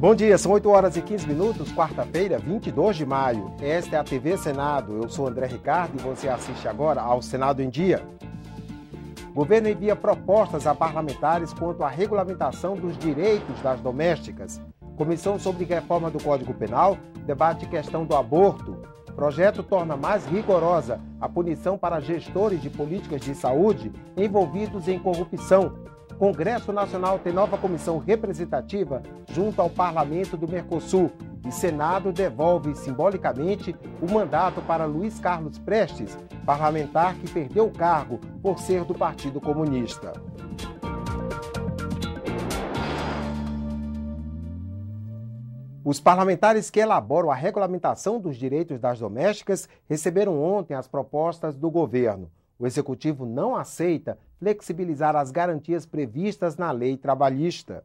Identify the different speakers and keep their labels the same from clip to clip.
Speaker 1: Bom dia, são 8 horas e 15 minutos, quarta-feira, 22 de maio. Esta é a TV Senado. Eu sou André Ricardo e você assiste agora ao Senado em Dia. O governo envia propostas a parlamentares quanto à regulamentação dos direitos das domésticas. Comissão sobre reforma do Código Penal debate questão do aborto. Projeto torna mais rigorosa a punição para gestores de políticas de saúde envolvidos em corrupção Congresso Nacional tem nova comissão representativa junto ao Parlamento do Mercosul e Senado devolve simbolicamente o mandato para Luiz Carlos Prestes, parlamentar que perdeu o cargo por ser do Partido Comunista. Os parlamentares que elaboram a regulamentação dos direitos das domésticas receberam ontem as propostas do governo. O executivo não aceita flexibilizar as garantias previstas na lei trabalhista.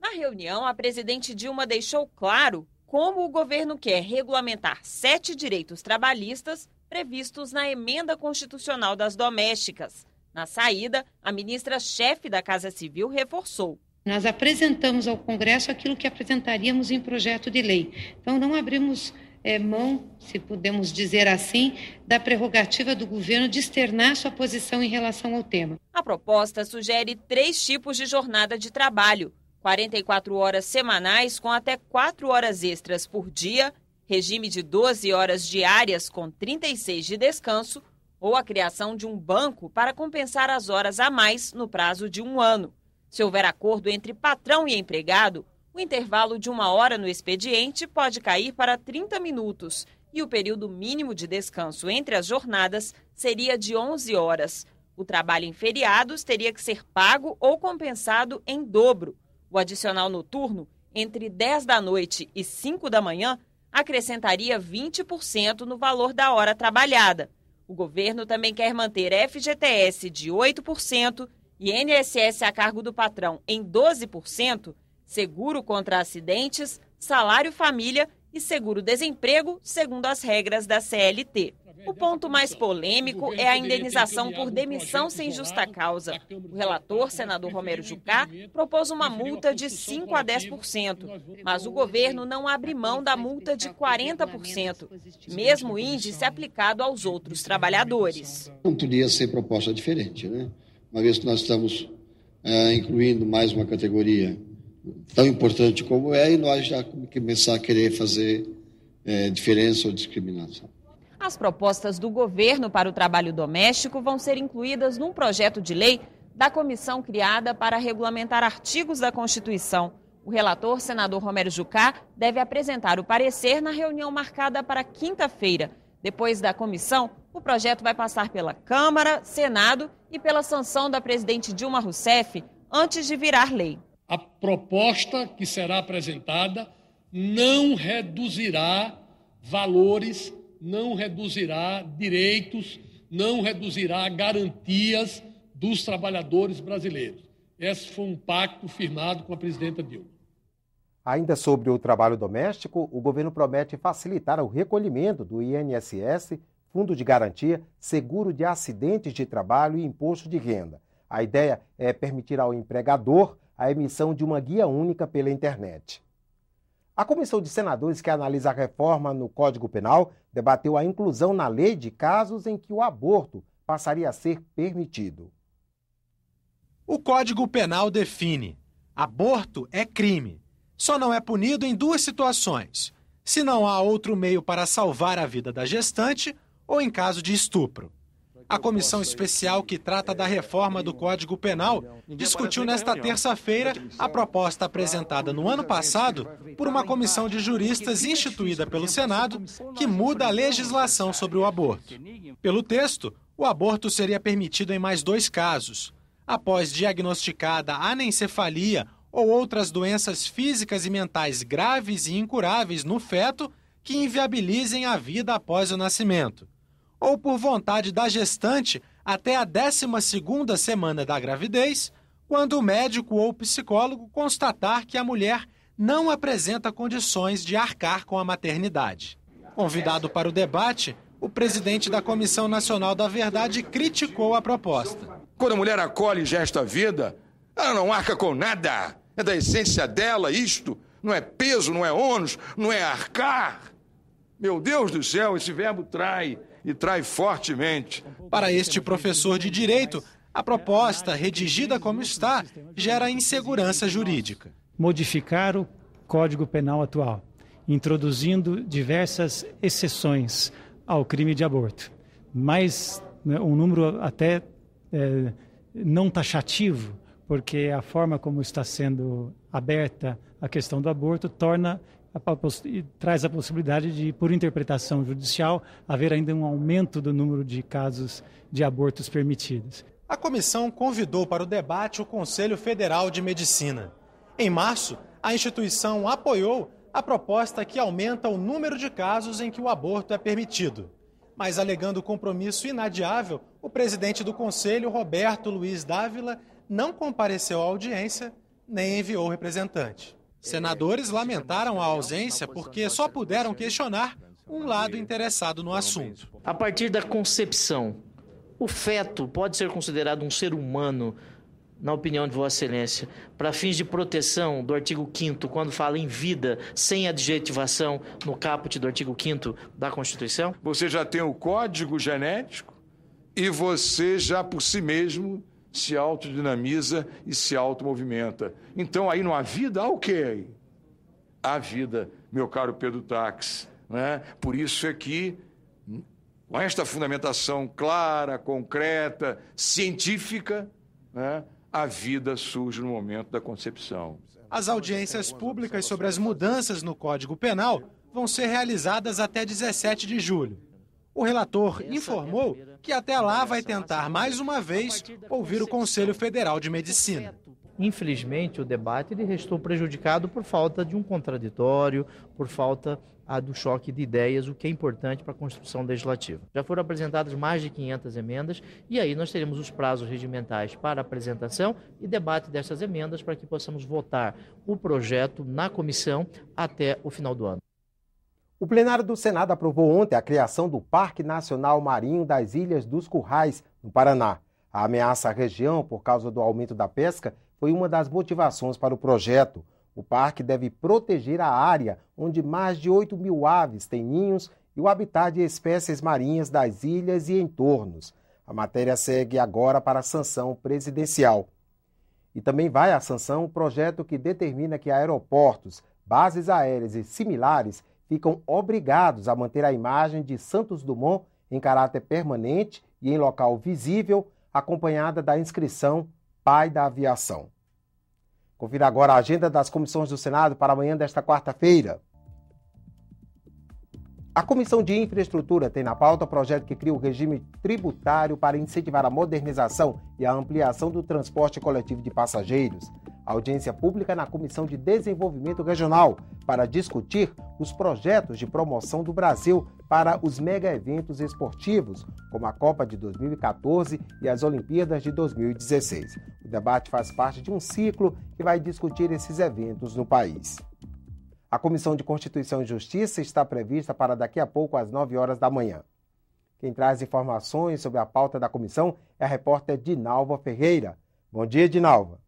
Speaker 2: Na reunião, a presidente Dilma deixou claro como o governo quer regulamentar sete direitos trabalhistas previstos na emenda constitucional das domésticas. Na saída, a ministra-chefe da Casa Civil reforçou.
Speaker 3: Nós apresentamos ao Congresso aquilo que apresentaríamos em projeto de lei. Então, não abrimos é, mão, se podemos dizer assim, da prerrogativa do governo de externar sua posição em relação ao tema.
Speaker 2: A proposta sugere três tipos de jornada de trabalho: 44 horas semanais com até 4 horas extras por dia, regime de 12 horas diárias com 36 de descanso, ou a criação de um banco para compensar as horas a mais no prazo de um ano. Se houver acordo entre patrão e empregado, o intervalo de uma hora no expediente pode cair para 30 minutos e o período mínimo de descanso entre as jornadas seria de 11 horas. O trabalho em feriados teria que ser pago ou compensado em dobro. O adicional noturno, entre 10 da noite e 5 da manhã, acrescentaria 20% no valor da hora trabalhada. O governo também quer manter FGTS de 8% e NSS a cargo do patrão em 12% seguro contra acidentes, salário família e seguro-desemprego, segundo as regras da CLT. Tá o ponto mais polêmico é a indenização por demissão sem justa causa. O relator, senador Romero Jucá, propôs uma multa de 5% a 10%, mas o governo não abre mão da multa de 40%, mesmo índice aplicado aos outros trabalhadores.
Speaker 4: Não podia ser proposta diferente, né? Uma vez que nós estamos eh, incluindo mais uma categoria tão
Speaker 5: importante como é, e nós já começar a querer fazer é, diferença ou discriminação.
Speaker 2: As propostas do governo para o trabalho doméstico vão ser incluídas num projeto de lei da comissão criada para regulamentar artigos da Constituição. O relator, senador Romero Jucá, deve apresentar o parecer na reunião marcada para quinta-feira. Depois da comissão, o projeto vai passar pela Câmara, Senado e pela sanção da presidente Dilma Rousseff antes de virar lei a proposta que
Speaker 4: será apresentada não reduzirá valores, não reduzirá direitos, não reduzirá garantias dos trabalhadores brasileiros. Esse foi um pacto firmado com a presidenta Dilma.
Speaker 1: Ainda sobre o trabalho doméstico, o governo promete facilitar o recolhimento do INSS, Fundo de Garantia, Seguro de Acidentes de Trabalho e Imposto de Renda. A ideia é permitir ao empregador a emissão de uma guia única pela internet. A comissão de senadores que analisa a reforma no Código Penal debateu a inclusão na lei de casos em que o aborto passaria a ser permitido. O Código Penal define: aborto é crime.
Speaker 6: Só não é punido em duas situações: se não há outro meio para salvar a vida da gestante ou em caso de estupro. A comissão especial que trata da reforma do Código Penal discutiu nesta terça-feira a proposta apresentada no ano passado por uma comissão de juristas instituída pelo Senado que muda a legislação sobre o aborto. Pelo texto, o aborto seria permitido em mais dois casos: após diagnosticada anencefalia ou outras doenças físicas e mentais graves e incuráveis no feto que inviabilizem a vida após o nascimento ou por vontade da gestante até a 12 semana da gravidez, quando o médico ou psicólogo constatar que a mulher não apresenta condições de arcar com a maternidade. Convidado para o debate, o presidente da Comissão Nacional da Verdade criticou a proposta. Quando a
Speaker 4: mulher acolhe gesto gesta vida, ela não arca com nada. É da essência dela isto. Não é peso, não é ônus, não é arcar. Meu Deus do céu, esse verbo trai e trai fortemente. Para este professor de direito, a
Speaker 6: proposta, redigida como está, gera insegurança jurídica. Modificar o Código Penal atual, introduzindo diversas exceções ao crime de aborto, mas né, um número até é, não taxativo, porque a forma como está sendo aberta a questão do aborto torna traz a possibilidade de, por interpretação judicial, haver ainda um aumento do número de casos de abortos permitidos. A comissão convidou para o debate o Conselho Federal de Medicina. Em março, a instituição apoiou a proposta que aumenta o número de casos em que o aborto é permitido. Mas, alegando compromisso inadiável, o presidente do Conselho, Roberto Luiz Dávila, não compareceu à audiência nem enviou representante. Senadores é lamentaram a ausência porque só é puderam né? questionar um lado interessado
Speaker 5: no assunto. A partir da concepção, o feto pode ser considerado um ser humano, na opinião de Vossa Excelência, para fins de proteção do artigo 5, quando fala em vida, sem adjetivação no caput do artigo 5 da Constituição?
Speaker 4: Você já tem o código genético e você já por si mesmo se autodinamiza e se automovimenta. Então aí não há vida, há o quê? Há vida, meu caro Pedro Tax. Né? Por isso é que, com esta fundamentação clara, concreta, científica, né? a vida surge no momento da concepção.
Speaker 6: As audiências públicas sobre as mudanças no Código Penal vão ser realizadas até 17 de julho. O relator é informou que até lá vai tentar é mais uma vez ouvir
Speaker 5: o Conselho Federal de Medicina. Infelizmente, o debate ele restou prejudicado por falta de um contraditório, por falta ah, do choque de ideias, o que é importante para a construção legislativa. Já foram apresentadas mais de 500 emendas e aí nós teremos os prazos regimentais para apresentação e debate dessas emendas para que possamos votar o projeto na comissão até o final do ano.
Speaker 1: O plenário do Senado aprovou ontem a criação do Parque Nacional Marinho das Ilhas dos Currais, no Paraná. A ameaça à região por causa do aumento da pesca foi uma das motivações para o projeto. O parque deve proteger a área onde mais de 8 mil aves têm ninhos e o habitat de espécies marinhas das ilhas e entornos. A matéria segue agora para a sanção presidencial. E também vai à sanção o projeto que determina que aeroportos, bases aéreas e similares ficam obrigados a manter a imagem de Santos Dumont em caráter permanente e em local visível, acompanhada da inscrição Pai da Aviação. Confira agora a agenda das comissões do Senado para amanhã desta quarta-feira. A Comissão de Infraestrutura tem na pauta o projeto que cria o regime tributário para incentivar a modernização e a ampliação do transporte coletivo de passageiros audiência pública na Comissão de Desenvolvimento Regional para discutir os projetos de promoção do Brasil para os mega-eventos esportivos, como a Copa de 2014 e as Olimpíadas de 2016. O debate faz parte de um ciclo que vai discutir esses eventos no país. A Comissão de Constituição e Justiça está prevista para daqui a pouco às 9 horas da manhã. Quem traz informações sobre a pauta da comissão é a repórter Dinalva Ferreira. Bom dia, Dinalva.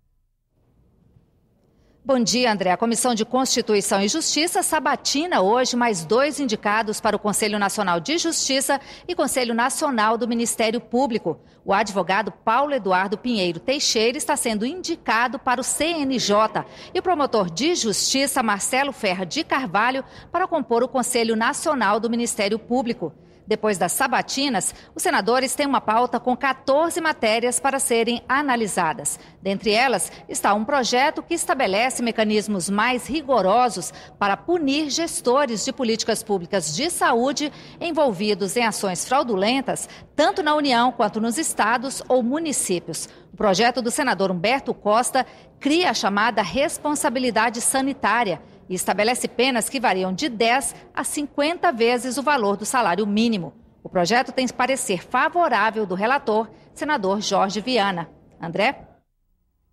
Speaker 3: Bom dia, André. A Comissão de Constituição e Justiça sabatina hoje mais dois indicados para o Conselho Nacional de Justiça e Conselho Nacional do Ministério Público. O advogado Paulo Eduardo Pinheiro Teixeira está sendo indicado para o CNJ e o promotor de Justiça Marcelo Ferra de Carvalho para compor o Conselho Nacional do Ministério Público. Depois das sabatinas, os senadores têm uma pauta com 14 matérias para serem analisadas. Dentre elas está um projeto que estabelece mecanismos mais rigorosos para punir gestores de políticas públicas de saúde envolvidos em ações fraudulentas, tanto na União quanto nos estados ou municípios. O projeto do senador Humberto Costa cria a chamada responsabilidade sanitária e estabelece penas que variam de 10 a 50 vezes o valor do salário mínimo. O projeto tem parecer favorável do relator, senador Jorge Viana. André?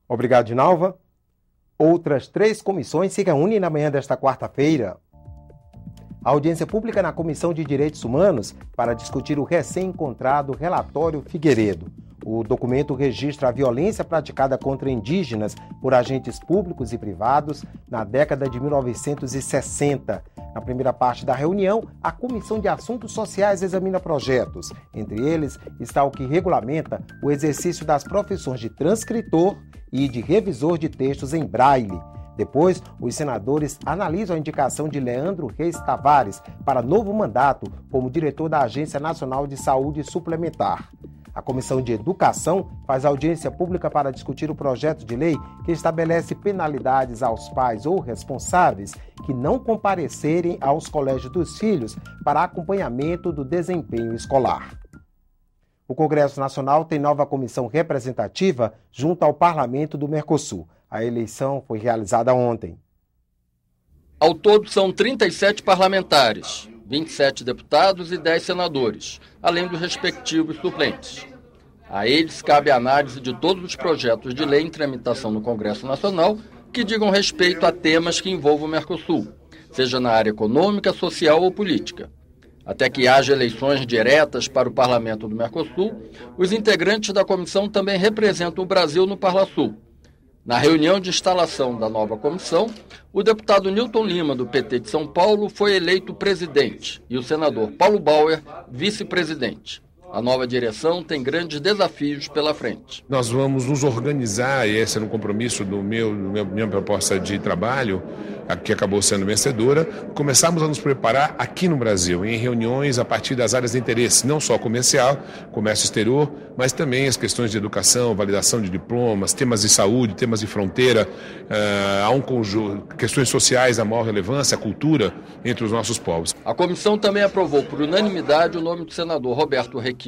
Speaker 1: Obrigado, Dinalva. Outras três comissões se reúnem na manhã desta quarta-feira. A audiência pública na Comissão de Direitos Humanos para discutir o recém-encontrado relatório Figueiredo. O documento registra a violência praticada contra indígenas por agentes públicos e privados na década de 1960. Na primeira parte da reunião, a Comissão de Assuntos Sociais examina projetos. Entre eles está o que regulamenta o exercício das profissões de transcritor e de revisor de textos em braille. Depois, os senadores analisam a indicação de Leandro Reis Tavares para novo mandato como diretor da Agência Nacional de Saúde Suplementar. A Comissão de Educação faz audiência pública para discutir o projeto de lei que estabelece penalidades aos pais ou responsáveis que não comparecerem aos colégios dos filhos para acompanhamento do desempenho escolar. O Congresso Nacional tem nova comissão representativa junto ao Parlamento do Mercosul. A eleição foi realizada ontem.
Speaker 4: Ao todo, são 37 parlamentares. 27 deputados e 10 senadores, além dos respectivos suplentes. A eles cabe a análise de todos os projetos de lei em tramitação no Congresso Nacional que digam respeito a temas que envolvam o Mercosul, seja na área econômica, social ou política. Até que haja eleições diretas para o Parlamento do Mercosul, os integrantes da comissão também representam o Brasil no Sul, na reunião de instalação da nova comissão, o deputado Newton Lima, do PT de São Paulo, foi eleito presidente e o senador Paulo Bauer, vice-presidente. A nova direção tem grandes desafios pela frente.
Speaker 1: Nós vamos nos organizar, e esse é um compromisso do meu, do minha proposta de trabalho, que acabou sendo vencedora, começarmos a nos preparar aqui no Brasil, em reuniões a partir das áreas de interesse, não só comercial, comércio exterior, mas também as questões de educação, validação
Speaker 4: de diplomas, temas de saúde, temas de fronteira, eh, há um conjunto, questões sociais da maior relevância, cultura entre os nossos povos. A comissão também aprovou por unanimidade o nome do senador Roberto Requeiro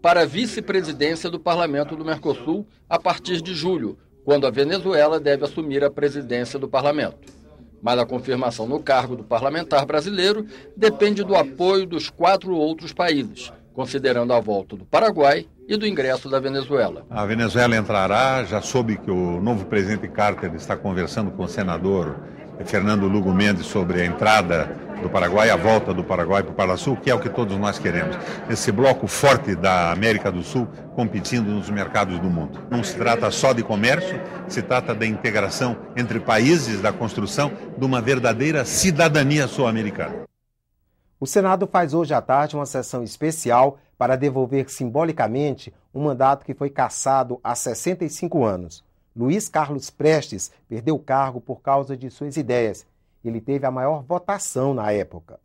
Speaker 4: para a vice-presidência do Parlamento do Mercosul a partir de julho, quando a Venezuela deve assumir a presidência do parlamento. Mas a confirmação no cargo do parlamentar brasileiro depende do apoio dos quatro outros países, considerando a volta do Paraguai e do ingresso da Venezuela. A Venezuela
Speaker 6: entrará, já soube que o novo presidente Carter está conversando com o senador Fernando Lugo Mendes sobre a entrada do Paraguai, a volta do Paraguai para o Sul que é o que todos nós queremos. Esse bloco forte da América do Sul competindo nos mercados do mundo. Não se trata só de comércio, se trata da integração entre países, da construção de uma verdadeira cidadania sul-americana.
Speaker 1: O Senado faz hoje à tarde uma sessão especial para devolver simbolicamente um mandato que foi cassado há 65 anos. Luiz Carlos Prestes perdeu o cargo por causa de suas ideias ele teve a maior votação na época.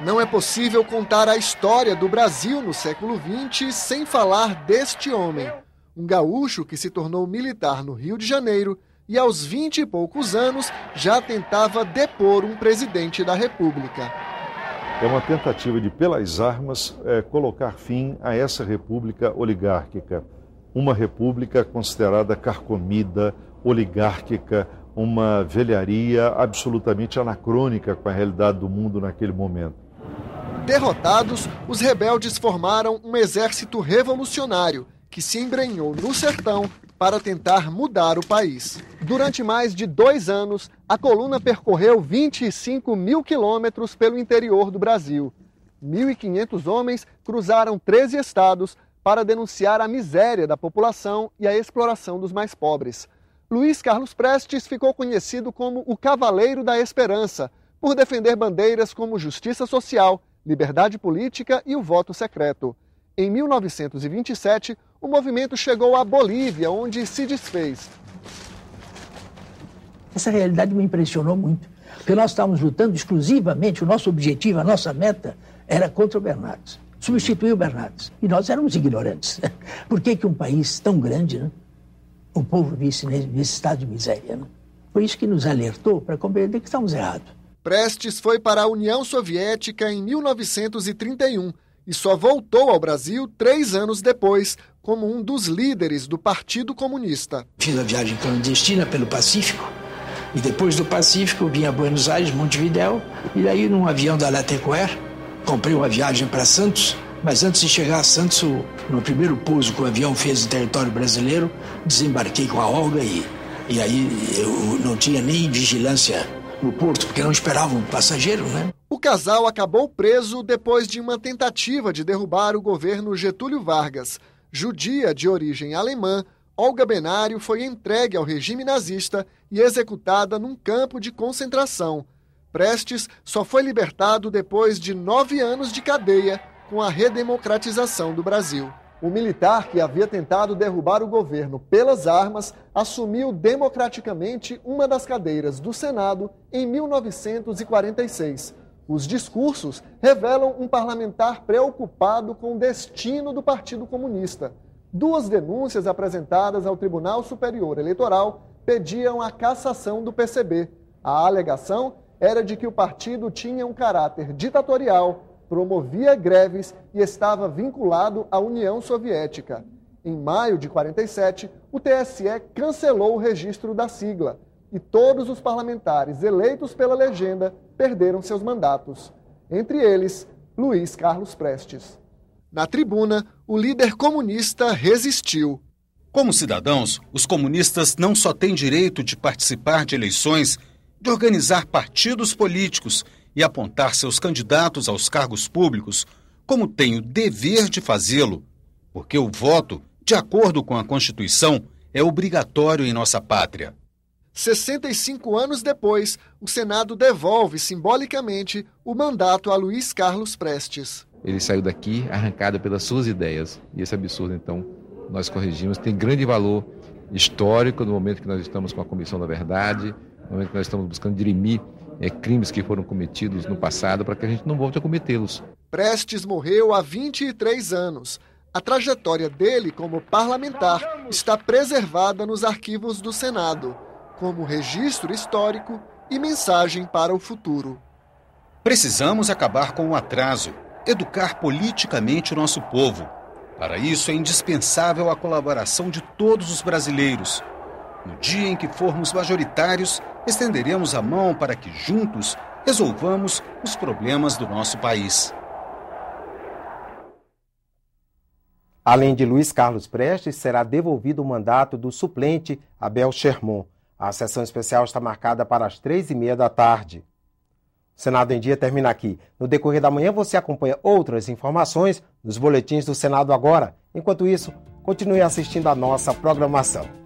Speaker 5: Não é possível contar a história do Brasil no século XX sem falar deste homem, um gaúcho que se tornou militar no Rio de Janeiro e, aos vinte e poucos anos, já tentava depor um presidente da República. É uma tentativa de, pelas armas, é, colocar fim a essa república oligárquica. Uma república considerada carcomida, oligárquica, uma velharia absolutamente anacrônica com a realidade do mundo naquele momento. Derrotados, os rebeldes formaram um exército revolucionário que se embrenhou no sertão para tentar mudar o país. Durante mais de dois anos, a coluna percorreu 25 mil quilômetros pelo interior do Brasil. 1.500 homens cruzaram 13 estados para denunciar a miséria da população e a exploração dos mais pobres. Luiz Carlos Prestes ficou conhecido como o Cavaleiro da Esperança, por defender bandeiras como justiça social, liberdade política e o voto secreto. Em 1927, o movimento chegou à Bolívia, onde se desfez.
Speaker 4: Essa realidade me impressionou muito, porque nós estávamos lutando exclusivamente, o nosso objetivo, a nossa meta era contra o Bernardes, substituir o Bernardes. E nós éramos ignorantes. Por que, que um país tão grande, né? o povo vivesse nesse estado de miséria. Né? Foi isso que nos alertou para compreender que estamos errados.
Speaker 5: Prestes foi para a União Soviética em 1931 e só voltou ao Brasil três anos depois, como um dos líderes do Partido Comunista. Fiz a viagem clandestina pelo Pacífico
Speaker 4: e depois do Pacífico vim a Buenos Aires, Montevideo e daí num avião da Latécoer comprei uma viagem para Santos mas antes de chegar a Santos, no primeiro pouso que o avião fez em território brasileiro, desembarquei com a Olga e, e aí eu não tinha nem vigilância no porto, porque não esperavam um passageiro, né?
Speaker 5: O casal acabou preso depois de uma tentativa de derrubar o governo Getúlio Vargas. Judia de origem alemã, Olga Benário foi entregue ao regime nazista e executada num campo de concentração. Prestes só foi libertado depois de nove anos de cadeia com a redemocratização do Brasil. O militar que havia tentado derrubar o governo pelas armas assumiu democraticamente uma das cadeiras do Senado em 1946. Os discursos revelam um parlamentar preocupado com o destino do Partido Comunista. Duas denúncias apresentadas ao Tribunal Superior Eleitoral pediam a cassação do PCB. A alegação era de que o partido tinha um caráter ditatorial promovia greves e estava vinculado à União Soviética. Em maio de 47, o TSE cancelou o registro da sigla e todos os parlamentares eleitos pela legenda perderam seus mandatos, entre eles Luiz Carlos Prestes. Na tribuna, o líder comunista
Speaker 1: resistiu. Como cidadãos, os comunistas não só têm direito de participar de eleições, de organizar partidos políticos e apontar seus candidatos aos cargos públicos, como tem o dever de fazê-lo, porque o voto, de acordo com a Constituição, é obrigatório em nossa pátria.
Speaker 5: 65 anos depois, o Senado devolve simbolicamente o mandato a Luiz Carlos Prestes.
Speaker 1: Ele saiu daqui arrancado pelas suas ideias. E esse absurdo, então,
Speaker 4: nós corrigimos. Tem grande valor histórico no momento que nós estamos com a Comissão da Verdade, no momento que nós estamos buscando dirimir é, crimes que foram cometidos no passado para que a gente não volte a cometê-los.
Speaker 5: Prestes morreu há 23 anos. A trajetória dele como parlamentar está preservada nos arquivos do Senado, como registro histórico e mensagem para o futuro. Precisamos acabar
Speaker 1: com o atraso, educar politicamente o nosso povo. Para isso é indispensável a colaboração de todos os brasileiros, no dia em que formos majoritários, estenderemos a mão para que juntos resolvamos os problemas do nosso país. Além de Luiz Carlos Prestes, será devolvido o mandato do suplente Abel Sherman. A sessão especial está marcada para as três e meia da tarde. O Senado em Dia termina aqui. No decorrer da manhã você acompanha outras informações nos boletins do Senado agora. Enquanto isso, continue assistindo a nossa programação.